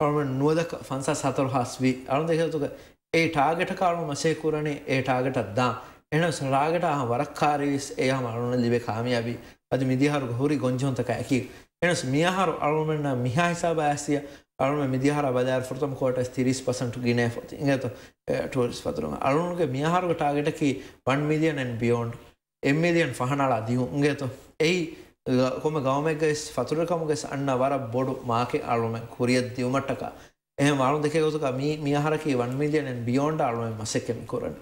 කරුණ නුවද ෆන්සා සතර හස්වී අරු දෙකතුක ඒ ටාගෙට කරුණු මසේ කුරණේ ඒ ටාගෙටත් දා එන සුරාගෙට අහ වරක්කාරීස් ඒ මරුණ ලිබේ කාමියබී අද මිදිහරු හුරි ගොංජොන්තක ඇකි එනස් මියහරු අරුමෙන්න්න මිහාහිසා බෑසිය අරුම මිදිහර බදෑර ෘතම කොට තිරිස් පසට ගිනය ොති ඉගතු ටස් පතුරුම අරුන්ගේ මියහරු ටාගෙටකි වන් මිලියන් බියෝන්් එම්මිලියන් පහනලා දියුන්ගේතු එයි ಕೊಮ್ಮೆ ಗವಮೆಗ್ ಗೈಸ್ ಫತುರ ಕಮುಗೆಸ್ ಅಣ್ಣ ವರ ಬೊಡು ಮಾಕೆ ಆಳುಮೆ ಕುರಿಯದ್ ದಿವಮಟ್ಟಕ ಎಹೆ ಮಾಳು ದೆಕೆ ಗೊತಕ ಮೀ ಮಿ ಆಹಾರಕಿ 1 ಮಿಲಿಯನ್ ಅಂಡ್ ಬಿಯಾಂಡ್ ಆಳುಮೆ ಮಸೆಕೆನ್ ಕೊರಡ್